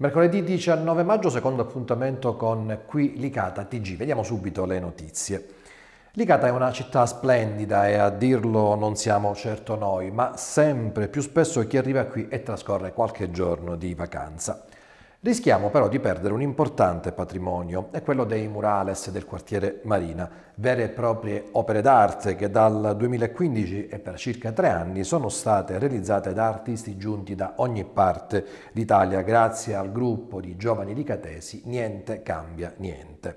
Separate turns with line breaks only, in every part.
Mercoledì 19 maggio, secondo appuntamento con Qui Licata TG. Vediamo subito le notizie. Licata è una città splendida e a dirlo non siamo certo noi, ma sempre più spesso chi arriva qui e trascorre qualche giorno di vacanza. Rischiamo però di perdere un importante patrimonio, è quello dei murales del quartiere Marina, vere e proprie opere d'arte che dal 2015 e per circa tre anni sono state realizzate da artisti giunti da ogni parte d'Italia grazie al gruppo di giovani licatesi Niente cambia niente.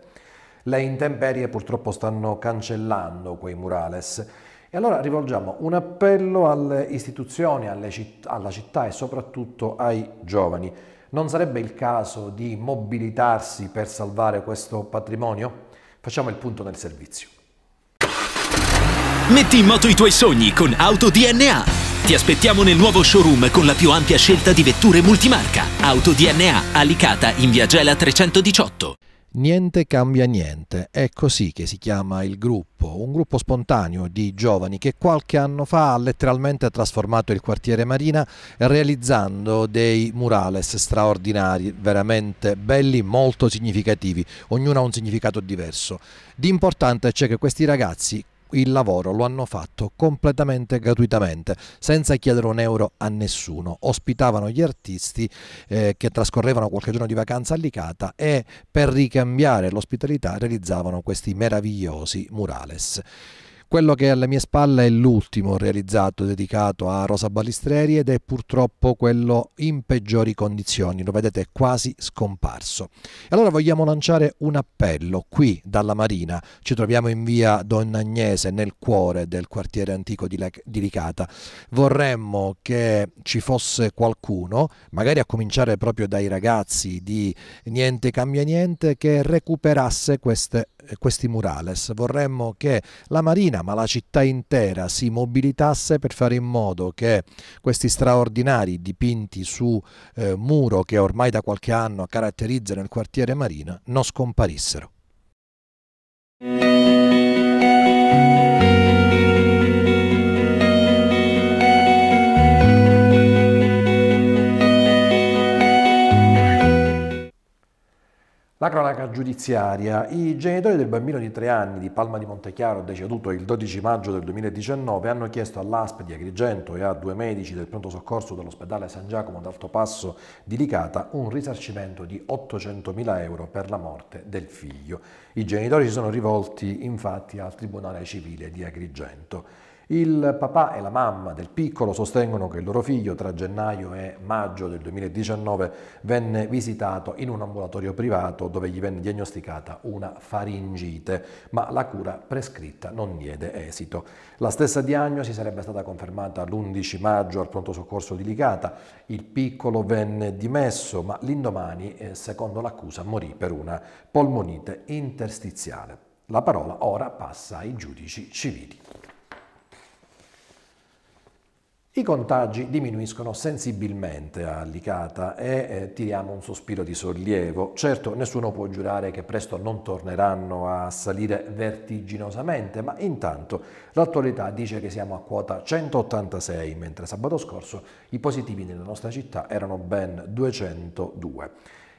Le intemperie purtroppo stanno cancellando quei murales e allora rivolgiamo un appello alle istituzioni, alle citt alla città e soprattutto ai giovani. Non sarebbe il caso di mobilitarsi per salvare questo patrimonio? Facciamo il punto nel servizio. Metti in moto i tuoi sogni con AutoDNA. Ti aspettiamo nel nuovo showroom con la più ampia scelta di vetture multimarca. AutoDNA, Alicata, in via Gela 318. Niente cambia niente, è così che si chiama il gruppo, un gruppo spontaneo di giovani che qualche anno fa ha letteralmente trasformato il quartiere Marina realizzando dei murales straordinari, veramente belli, molto significativi, ognuno ha un significato diverso. Di importante c'è che questi ragazzi il lavoro lo hanno fatto completamente gratuitamente, senza chiedere un euro a nessuno. Ospitavano gli artisti eh, che trascorrevano qualche giorno di vacanza a Licata e per ricambiare l'ospitalità realizzavano questi meravigliosi murales. Quello che è alle mie spalle è l'ultimo realizzato dedicato a Rosa Balistreri ed è purtroppo quello in peggiori condizioni, lo vedete è quasi scomparso. E Allora vogliamo lanciare un appello qui dalla Marina, ci troviamo in via Don Agnese nel cuore del quartiere antico di, Licata. Vorremmo che ci fosse qualcuno, magari a cominciare proprio dai ragazzi di Niente cambia niente, che recuperasse queste eh, questi murales. Vorremmo che la Marina, ma la città intera, si mobilitasse per fare in modo che questi straordinari dipinti su eh, muro che ormai da qualche anno caratterizzano il quartiere Marina non scomparissero. giudiziaria, i genitori del bambino di tre anni di Palma di Montechiaro, deceduto il 12 maggio del 2019, hanno chiesto all'ASP di Agrigento e a due medici del pronto soccorso dell'ospedale San Giacomo d'Alto Passo di Licata un risarcimento di 800.000 euro per la morte del figlio. I genitori si sono rivolti infatti al Tribunale Civile di Agrigento. Il papà e la mamma del piccolo sostengono che il loro figlio tra gennaio e maggio del 2019 venne visitato in un ambulatorio privato dove gli venne diagnosticata una faringite, ma la cura prescritta non diede esito. La stessa diagnosi sarebbe stata confermata l'11 maggio al pronto soccorso di Licata. Il piccolo venne dimesso, ma l'indomani, eh, secondo l'accusa, morì per una polmonite interstiziale. La parola ora passa ai giudici civili. I contagi diminuiscono sensibilmente a Licata e eh, tiriamo un sospiro di sollievo. Certo, nessuno può giurare che presto non torneranno a salire vertiginosamente, ma intanto l'attualità dice che siamo a quota 186, mentre sabato scorso i positivi nella nostra città erano ben 202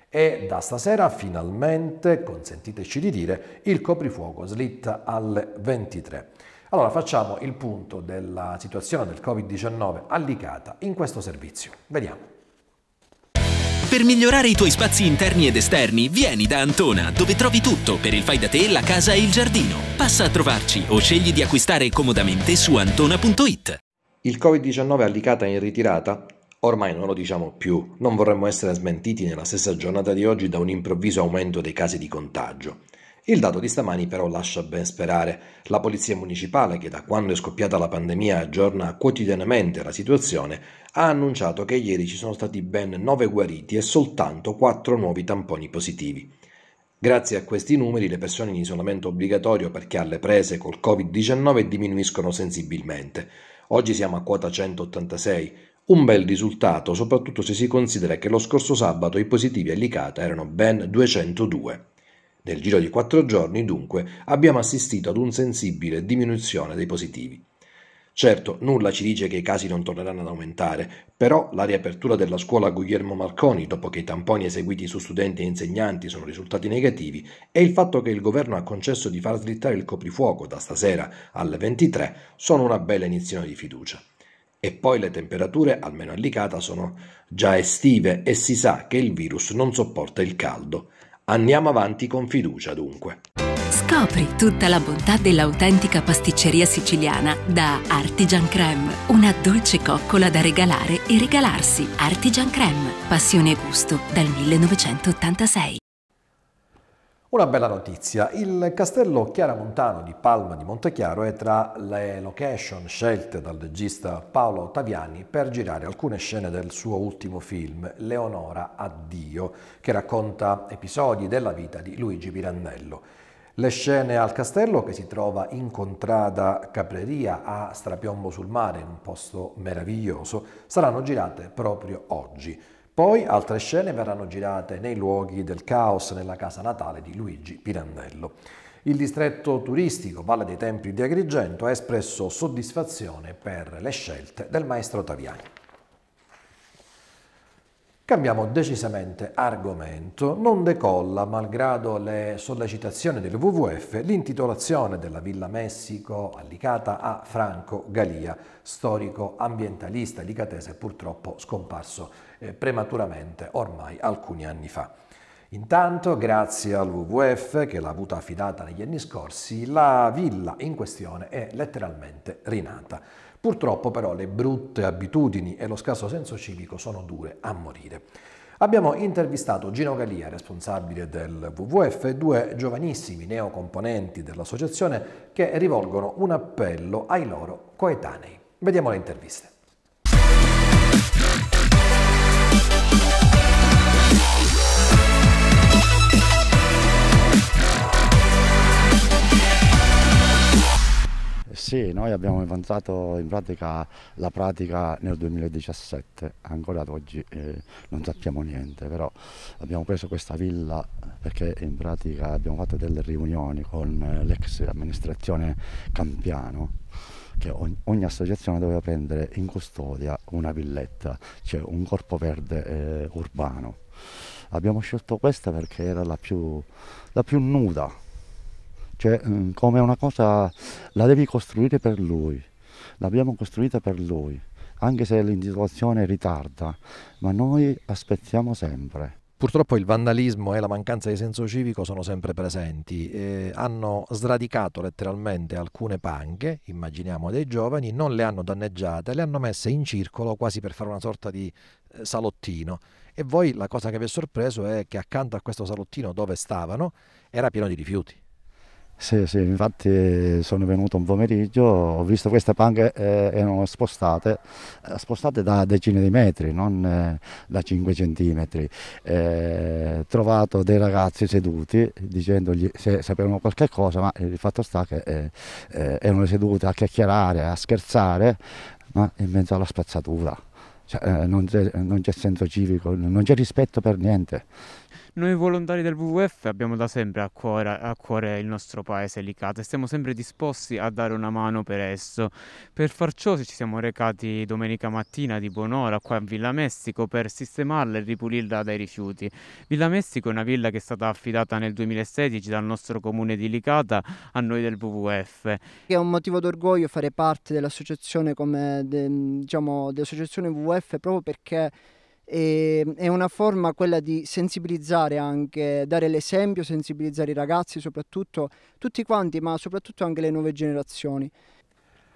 e da stasera finalmente, consentiteci di dire, il coprifuoco slitta alle 23. Allora facciamo il punto della situazione del Covid-19 allicata in questo servizio. Vediamo. Per migliorare i tuoi spazi interni ed esterni, vieni da Antona, dove trovi tutto per il fai da te, la casa e il giardino. Passa a trovarci o scegli di acquistare comodamente su antona.it. Il Covid-19 allicata in ritirata? Ormai non lo diciamo più, non vorremmo essere smentiti nella stessa giornata di oggi da un improvviso aumento dei casi di contagio. Il dato di stamani però lascia ben sperare. La polizia municipale, che da quando è scoppiata la pandemia aggiorna quotidianamente la situazione, ha annunciato che ieri ci sono stati ben 9 guariti e soltanto 4 nuovi tamponi positivi. Grazie a questi numeri le persone in isolamento obbligatorio perché alle prese col Covid-19 diminuiscono sensibilmente. Oggi siamo a quota 186, un bel risultato soprattutto se si considera che lo scorso sabato i positivi a Licata erano ben 202. Nel giro di quattro giorni, dunque, abbiamo assistito ad un sensibile diminuzione dei positivi. Certo, nulla ci dice che i casi non torneranno ad aumentare, però la riapertura della scuola Guglielmo Marconi, dopo che i tamponi eseguiti su studenti e insegnanti sono risultati negativi, e il fatto che il governo ha concesso di far slittare il coprifuoco da stasera alle 23 sono una bella iniezione di fiducia. E poi le temperature, almeno a Licata, sono già estive e si sa che il virus non sopporta il caldo. Andiamo avanti con fiducia dunque.
Scopri tutta la bontà dell'autentica pasticceria siciliana da Artigian Creme, una dolce coccola da regalare e regalarsi. Artigian Creme, passione e gusto dal 1986.
Una bella notizia, il castello Chiaramontano di Palma di Montechiaro è tra le location scelte dal regista Paolo Taviani per girare alcune scene del suo ultimo film, Leonora Addio, che racconta episodi della vita di Luigi Pirandello. Le scene al castello, che si trova in contrada Capreria a Strapiombo sul Mare, in un posto meraviglioso, saranno girate proprio oggi. Poi altre scene verranno girate nei luoghi del caos nella casa natale di Luigi Pirandello. Il distretto turistico Valle dei Templi di Agrigento ha espresso soddisfazione per le scelte del maestro Taviani. Cambiamo decisamente argomento. Non decolla, malgrado le sollecitazioni del WWF, l'intitolazione della Villa Messico allicata a Franco Galia, storico ambientalista licatese purtroppo scomparso eh, prematuramente ormai alcuni anni fa. Intanto, grazie al WWF che l'ha avuta affidata negli anni scorsi, la villa in questione è letteralmente rinata. Purtroppo però le brutte abitudini e lo scarso senso civico sono dure a morire. Abbiamo intervistato Gino Galia, responsabile del WWF, due giovanissimi neocomponenti dell'associazione che rivolgono un appello ai loro coetanei. Vediamo le interviste.
Sì, noi abbiamo avanzato in pratica la pratica nel 2017, ancora ad oggi eh, non sappiamo niente, però abbiamo preso questa villa perché in pratica abbiamo fatto delle riunioni con eh, l'ex amministrazione Campiano che ogni, associazione doveva prendere in custodia una villetta, cioè un corpo verde eh, urbano. Abbiamo scelto questa perché era la più, la più nuda cioè mm, come una cosa la devi costruire per lui, l'abbiamo costruita per lui, anche se l'individuazione ritarda, ma noi aspettiamo sempre.
Purtroppo il vandalismo e la mancanza di senso civico sono sempre presenti. Eh, hanno sradicato letteralmente alcune panche, immaginiamo dei giovani, non le hanno danneggiate, le hanno messe in circolo quasi per fare una sorta di eh, salottino. E voi la cosa che vi è sorpreso è che accanto a questo salottino dove stavano era pieno di rifiuti.
Sì, sì, infatti eh, sono venuto un pomeriggio, ho visto queste panche eh, erano spostate, eh, spostate da decine di metri, non eh, da 5 centimetri. Eh, ho trovato dei ragazzi seduti dicendogli se sapevano qualche cosa, ma il fatto sta che eh, erano seduti a chiacchierare, a scherzare, ma in mezzo alla spazzatura. Cioè, non c'è senso civico, non c'è rispetto per niente.
Noi volontari del WWF abbiamo da sempre a cuore, a cuore il nostro paese Licata e siamo sempre disposti a dare una mano per esso. Per far ciò ci siamo recati domenica mattina di buon'ora qua a Villa Messico per sistemarla e ripulirla dai rifiuti. Villa Messico è una villa che è stata affidata nel 2016 dal nostro comune di Licata a noi del WWF.
È un motivo d'orgoglio fare parte dell'associazione come de, diciamo dell'associazione WWF proprio perché e, ehm, è una forma quella di sensibilizzare anche, dare l'esempio,
sensibilizzare i ragazzi soprattutto, tutti
quanti, ma soprattutto anche le nuove generazioni.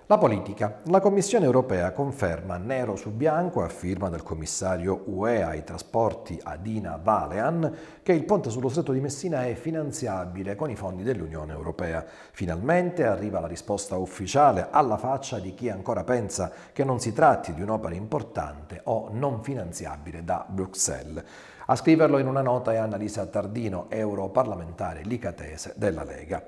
La politica. La Commissione europea conferma nero su bianco a firma del commissario UE ai trasporti Adina Valean che il ponte sullo stretto di Messina è finanziabile con i fondi dell'Unione europea. Finalmente arriva la risposta ufficiale alla faccia di chi ancora pensa che non si tratti di un'opera importante o non finanziabile da Bruxelles. A scriverlo in una nota è Annalisa Tardino, europarlamentare licatese della Lega.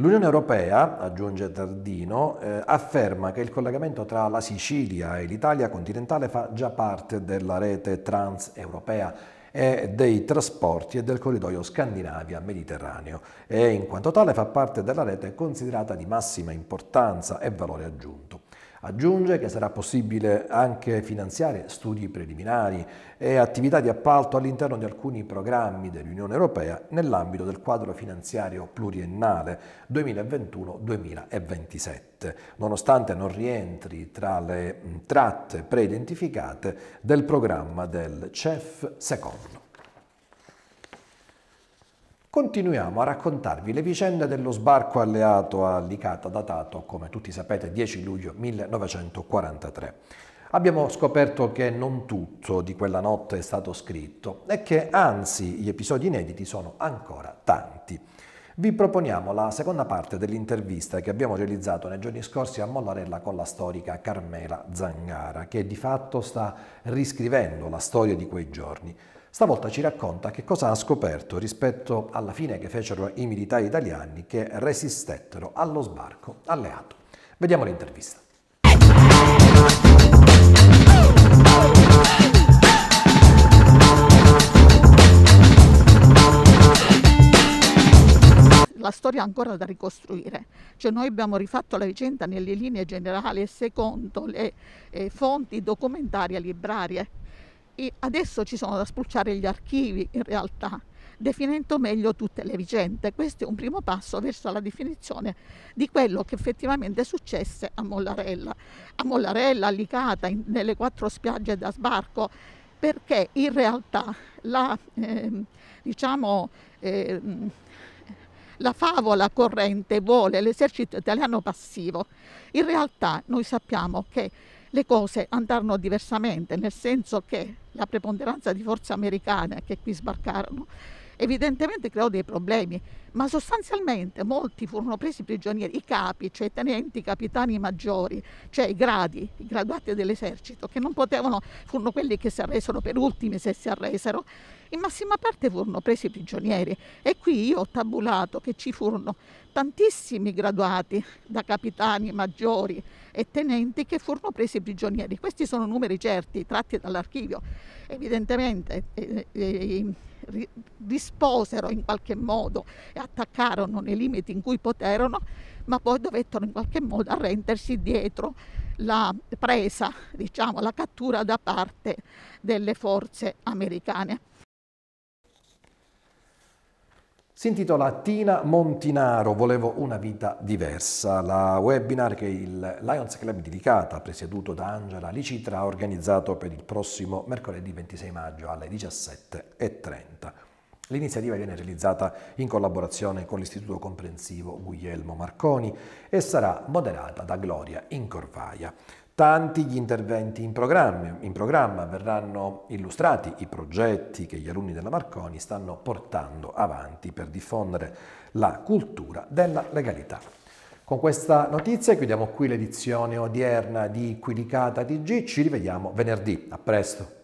L'Unione Europea, aggiunge Tardino, eh, afferma che il collegamento tra la Sicilia e l'Italia continentale fa già parte della rete transeuropea e dei trasporti e del corridoio Scandinavia-Mediterraneo e in quanto tale fa parte della rete considerata di massima importanza e valore aggiunto. Aggiunge che sarà possibile anche finanziare studi preliminari e attività di appalto all'interno di alcuni programmi dell'Unione Europea nell'ambito del quadro finanziario pluriennale 2021-2027. Nonostante non rientri tra le tratte preidentificate del programma del CEF II. Continuiamo a raccontarvi le vicende dello sbarco alleato a Licata datato, come tutti sapete, 10 luglio 1943. Abbiamo scoperto che non tutto di quella notte è stato scritto e che anzi gli episodi inediti sono ancora tanti. Vi proponiamo la seconda parte dell'intervista che abbiamo realizzato nei giorni scorsi a Mollarella con la storica Carmela Zangara, che di fatto sta riscrivendo la storia di quei giorni. Stavolta ci racconta che cosa ha scoperto rispetto alla fine che fecero i militari italiani che resistettero allo sbarco alleato. Vediamo l'intervista.
la storia è ancora da ricostruire. Cioè noi abbiamo rifatto la vicenda nelle linee generali e secondo le eh, fonti documentarie librarie adesso ci sono da spulciare gli archivi in realtà, definendo meglio tutte le vicende. Questo è un primo passo verso la definizione di quello che effettivamente successe a Mollarella. A Mollarella, Licata, in, nelle quattro spiagge da sbarco, perché in realtà la, eh, diciamo, eh, la favola corrente vuole l'esercito italiano passivo. In realtà noi sappiamo che le cose andarono diversamente, nel senso che la preponderanza di forze americane che qui sbarcarono evidentemente creò dei problemi, ma sostanzialmente molti furono presi prigionieri, i capi, cioè i tenenti, i capitani maggiori, cioè i gradi, i graduati dell'esercito, che non potevano, furono quelli che si arresero per ultimi se si arresero, in massima parte furono presi prigionieri e qui io ho tabulato che ci furono tantissimi graduati da capitani maggiori e tenenti che furono presi prigionieri. Questi sono numeri certi tratti dall'archivio. Evidentemente eh, eh, risposero in qualche modo e attaccarono nei limiti in cui poterono, ma poi dovettero in qualche modo arrendersi dietro la presa, diciamo, la cattura da parte delle forze americane.
Si intitola Tina Montinaro, volevo una vita diversa. La webinar che il Lions Club di Licata, presieduto da Angela Licitra, ha organizzato per il prossimo mercoledì 26 maggio alle 17.30. L'iniziativa viene realizzata in collaborazione con l'Istituto Comprensivo Guglielmo Marconi e sarà moderata da Gloria Incorvaia. Tanti gli interventi in programma, in programma, verranno illustrati i progetti che gli alunni della Marconi stanno portando avanti per diffondere la cultura della legalità. Con questa notizia chiudiamo qui l'edizione odierna di Quilicata TG, ci rivediamo venerdì, a presto!